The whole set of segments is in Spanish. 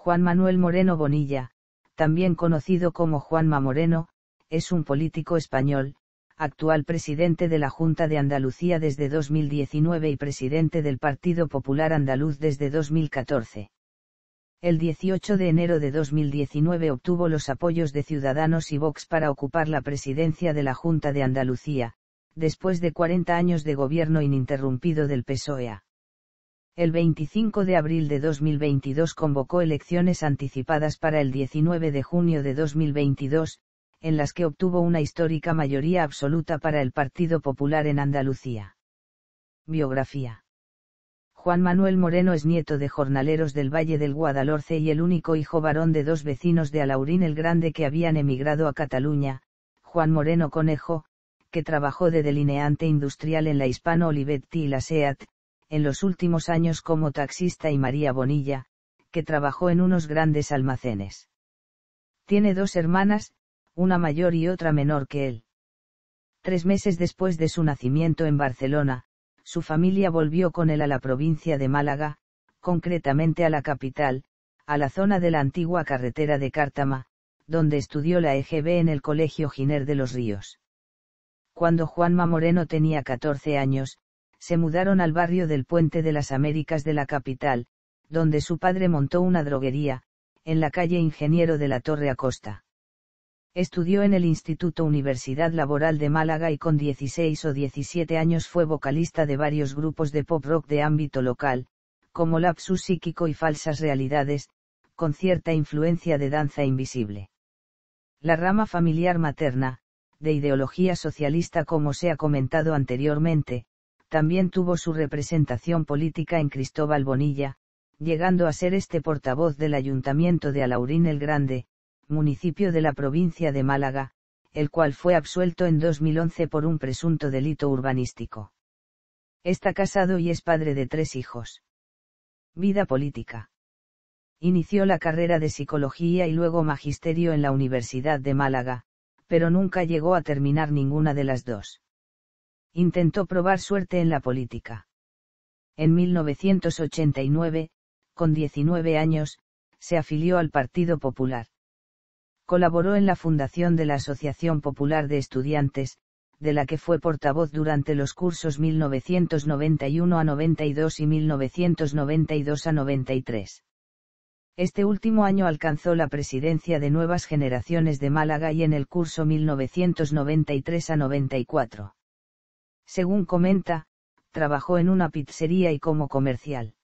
Juan Manuel Moreno Bonilla, también conocido como Juanma Moreno, es un político español, actual presidente de la Junta de Andalucía desde 2019 y presidente del Partido Popular Andaluz desde 2014. El 18 de enero de 2019 obtuvo los apoyos de Ciudadanos y Vox para ocupar la presidencia de la Junta de Andalucía, después de 40 años de gobierno ininterrumpido del PSOEA el 25 de abril de 2022 convocó elecciones anticipadas para el 19 de junio de 2022, en las que obtuvo una histórica mayoría absoluta para el Partido Popular en Andalucía. Biografía. Juan Manuel Moreno es nieto de jornaleros del Valle del Guadalhorce y el único hijo varón de dos vecinos de Alaurín el Grande que habían emigrado a Cataluña, Juan Moreno Conejo, que trabajó de delineante industrial en la Hispano Olivetti y la SEAT, en los últimos años como taxista y María Bonilla, que trabajó en unos grandes almacenes. Tiene dos hermanas, una mayor y otra menor que él. Tres meses después de su nacimiento en Barcelona, su familia volvió con él a la provincia de Málaga, concretamente a la capital, a la zona de la antigua carretera de Cártama, donde estudió la EGB en el Colegio Giner de los Ríos. Cuando Juanma Moreno tenía 14 años, se mudaron al barrio del Puente de las Américas de la capital, donde su padre montó una droguería, en la calle Ingeniero de la Torre Acosta. Estudió en el Instituto Universidad Laboral de Málaga y con 16 o 17 años fue vocalista de varios grupos de pop rock de ámbito local, como Lapsus Psíquico y Falsas Realidades, con cierta influencia de danza invisible. La rama familiar materna, de ideología socialista como se ha comentado anteriormente, también tuvo su representación política en Cristóbal Bonilla, llegando a ser este portavoz del Ayuntamiento de Alaurín el Grande, municipio de la provincia de Málaga, el cual fue absuelto en 2011 por un presunto delito urbanístico. Está casado y es padre de tres hijos. Vida política. Inició la carrera de psicología y luego magisterio en la Universidad de Málaga, pero nunca llegó a terminar ninguna de las dos intentó probar suerte en la política. En 1989, con 19 años, se afilió al Partido Popular. Colaboró en la fundación de la Asociación Popular de Estudiantes, de la que fue portavoz durante los cursos 1991 a 92 y 1992 a 93. Este último año alcanzó la presidencia de Nuevas Generaciones de Málaga y en el curso 1993 a 94. Según comenta, trabajó en una pizzería y como comercial.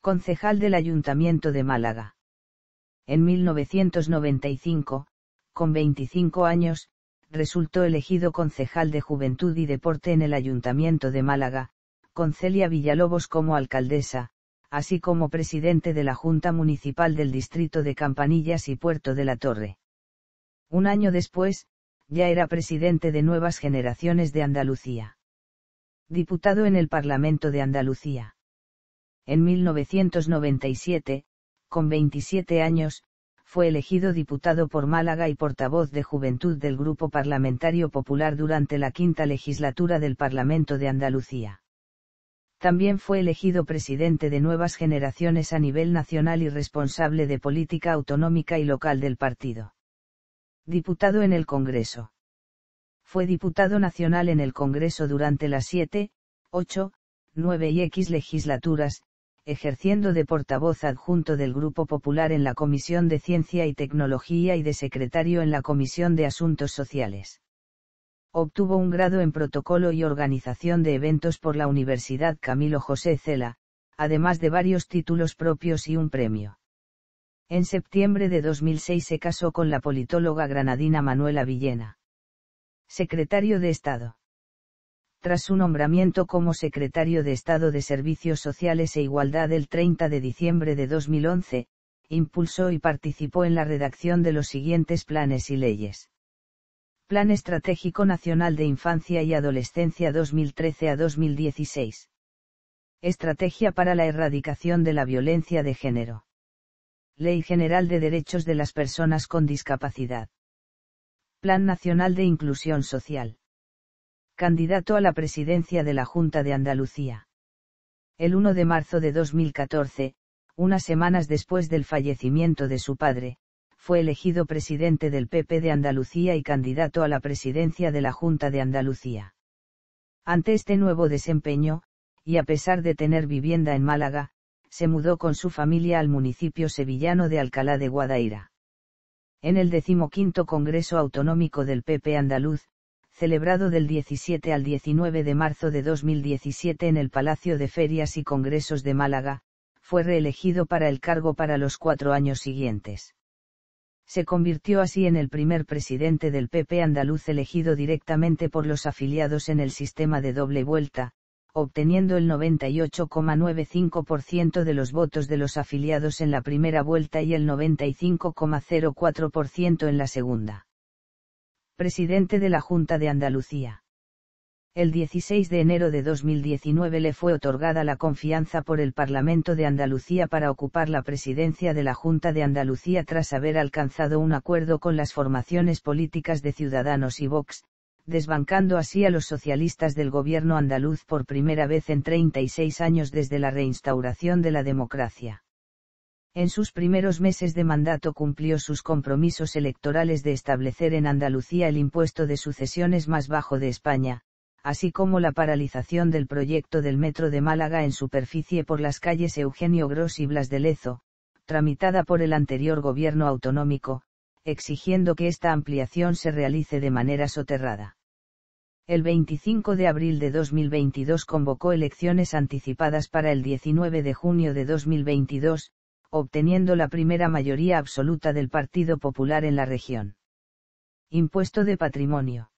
Concejal del Ayuntamiento de Málaga. En 1995, con 25 años, resultó elegido concejal de Juventud y Deporte en el Ayuntamiento de Málaga, con Celia Villalobos como alcaldesa, así como presidente de la Junta Municipal del Distrito de Campanillas y Puerto de la Torre. Un año después, ya era presidente de Nuevas Generaciones de Andalucía. Diputado en el Parlamento de Andalucía. En 1997, con 27 años, fue elegido diputado por Málaga y portavoz de Juventud del Grupo Parlamentario Popular durante la quinta legislatura del Parlamento de Andalucía. También fue elegido presidente de Nuevas Generaciones a nivel nacional y responsable de política autonómica y local del partido diputado en el Congreso. Fue diputado nacional en el Congreso durante las 7, 8, 9 y X legislaturas, ejerciendo de portavoz adjunto del Grupo Popular en la Comisión de Ciencia y Tecnología y de secretario en la Comisión de Asuntos Sociales. Obtuvo un grado en Protocolo y Organización de Eventos por la Universidad Camilo José Cela, además de varios títulos propios y un premio. En septiembre de 2006 se casó con la politóloga granadina Manuela Villena. Secretario de Estado. Tras su nombramiento como secretario de Estado de Servicios Sociales e Igualdad el 30 de diciembre de 2011, impulsó y participó en la redacción de los siguientes planes y leyes. Plan Estratégico Nacional de Infancia y Adolescencia 2013 a 2016. Estrategia para la Erradicación de la Violencia de Género. Ley General de Derechos de las Personas con Discapacidad. Plan Nacional de Inclusión Social. Candidato a la presidencia de la Junta de Andalucía. El 1 de marzo de 2014, unas semanas después del fallecimiento de su padre, fue elegido presidente del PP de Andalucía y candidato a la presidencia de la Junta de Andalucía. Ante este nuevo desempeño, y a pesar de tener vivienda en Málaga, se mudó con su familia al municipio sevillano de Alcalá de Guadaira. En el decimoquinto Congreso Autonómico del PP Andaluz, celebrado del 17 al 19 de marzo de 2017 en el Palacio de Ferias y Congresos de Málaga, fue reelegido para el cargo para los cuatro años siguientes. Se convirtió así en el primer presidente del PP andaluz elegido directamente por los afiliados en el sistema de doble vuelta, obteniendo el 98,95% de los votos de los afiliados en la primera vuelta y el 95,04% en la segunda. Presidente de la Junta de Andalucía. El 16 de enero de 2019 le fue otorgada la confianza por el Parlamento de Andalucía para ocupar la presidencia de la Junta de Andalucía tras haber alcanzado un acuerdo con las formaciones políticas de Ciudadanos y Vox, desbancando así a los socialistas del gobierno andaluz por primera vez en 36 años desde la reinstauración de la democracia. En sus primeros meses de mandato cumplió sus compromisos electorales de establecer en Andalucía el impuesto de sucesiones más bajo de España, así como la paralización del proyecto del Metro de Málaga en superficie por las calles Eugenio Gros y Blas de Lezo, tramitada por el anterior gobierno autonómico, exigiendo que esta ampliación se realice de manera soterrada. El 25 de abril de 2022 convocó elecciones anticipadas para el 19 de junio de 2022, obteniendo la primera mayoría absoluta del Partido Popular en la región. Impuesto de patrimonio.